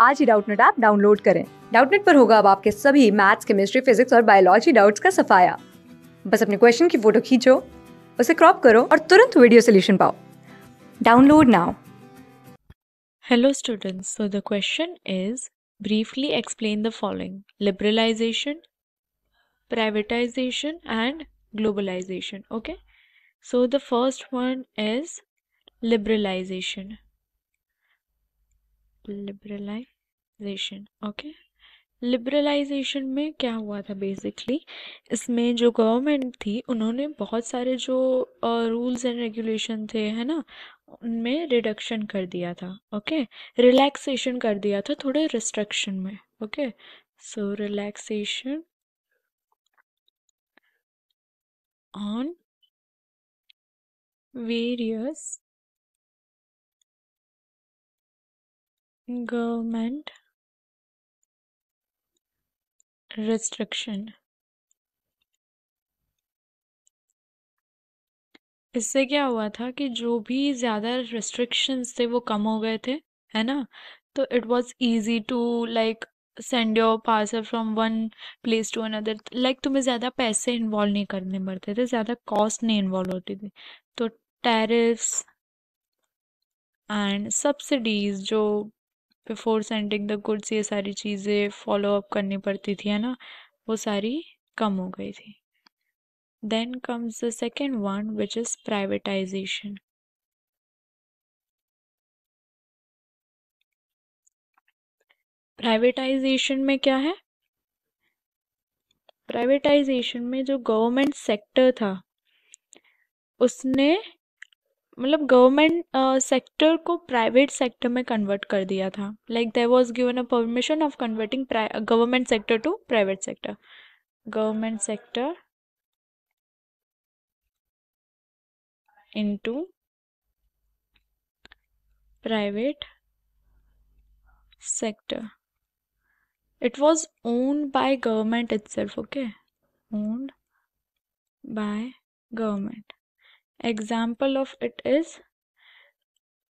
आज ही Doubtnut app download करें डाउटनेट पर होगा अब आपके सभी मैथ्स केमिस्ट्री फिजिक्स और बायोलॉजी डाउट्स का सफाया बस अपने क्वेश्चन की फोटो खींचो उसे क्रॉप करो और तुरंत वीडियो सोल्यूशन पाओ download now hello students so the question is briefly explain the following liberalization privatization and globalization okay so the first one is liberalization liberalisation okay liberalisation में क्या हुआ था बेसिकली इसमें जो गवर्नमेंट थी उन्होंने बहुत सारे जो रूल्स एंड रेगुलेशन थे है ना उनमें रिडक्शन कर दिया था ओके रिलैक्सेशन कर दिया था थोड़े रिस्ट्रिक्शन में okay so relaxation on various government restriction इससे क्या हुआ था कि जो भी ज़्यादा रिस्ट्रिक्शंस थे वो कम हो गए थे है ना तो it was easy to like send your parcel from one place to another like तुम्हें ज़्यादा पैसे इन्वॉल्व नहीं करने पड़ते थे ज़्यादा कॉस्ट नहीं इन्वॉल्व होती थी तो टैरिफ्स एंड सब्सिडीज जो बिफोर सेंडिंग द गुड्स ये सारी चीज़ें फॉलो अप करनी पड़ती थी है ना वो सारी कम हो गई थी then comes the second one which is privatisation privatisation में क्या है प्राइवेटाइजेशन में जो गवर्नमेंट सेक्टर था उसने मतलब गवर्नमेंट सेक्टर को प्राइवेट सेक्टर में कन्वर्ट कर दिया था like there was given a permission of converting government sector to private sector government sector into sector it was was by government government itself okay own by government example of it is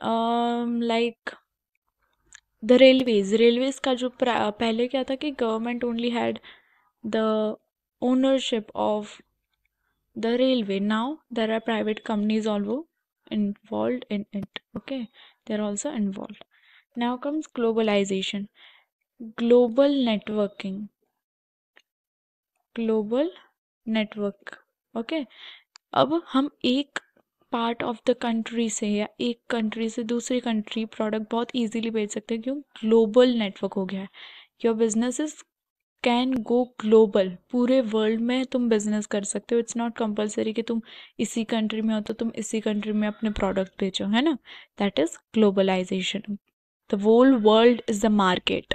um like the railways railways ka jo pehle kya tha ki government only had the ownership of the railway now there are private companies also involved in it okay they're also involved now comes globalization global networking global network okay अब हम एक part of the country से या एक country से दूसरी country product बहुत easily भेज सकते हैं क्यों ग्लोबल नेटवर्क हो गया है your business is can go global पूरे वर्ल्ड में तुम बिजनेस कर सकते हो इट्स नॉट कंपलसरी कि तुम इसी कंट्री में हो तो तुम इसी कंट्री में अपने प्रोडक्ट भेजो है ना that is globalisation the whole world is the market